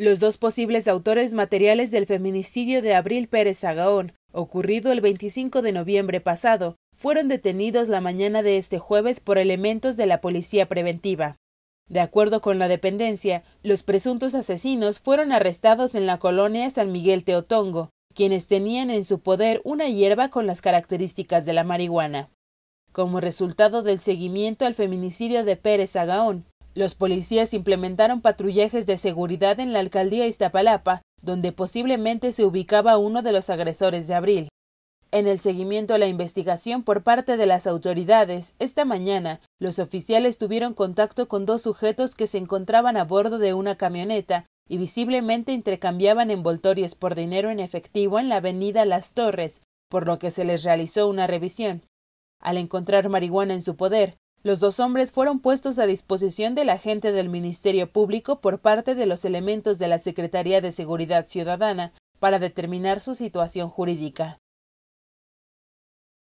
Los dos posibles autores materiales del feminicidio de Abril Pérez Agaón, ocurrido el 25 de noviembre pasado, fueron detenidos la mañana de este jueves por elementos de la Policía Preventiva. De acuerdo con la dependencia, los presuntos asesinos fueron arrestados en la colonia San Miguel Teotongo, quienes tenían en su poder una hierba con las características de la marihuana. Como resultado del seguimiento al feminicidio de Pérez Agaón, los policías implementaron patrullajes de seguridad en la alcaldía Iztapalapa, donde posiblemente se ubicaba uno de los agresores de abril. En el seguimiento a la investigación por parte de las autoridades, esta mañana, los oficiales tuvieron contacto con dos sujetos que se encontraban a bordo de una camioneta y visiblemente intercambiaban envoltorios por dinero en efectivo en la avenida Las Torres, por lo que se les realizó una revisión. Al encontrar marihuana en su poder, los dos hombres fueron puestos a disposición del agente del Ministerio Público por parte de los elementos de la Secretaría de Seguridad Ciudadana para determinar su situación jurídica.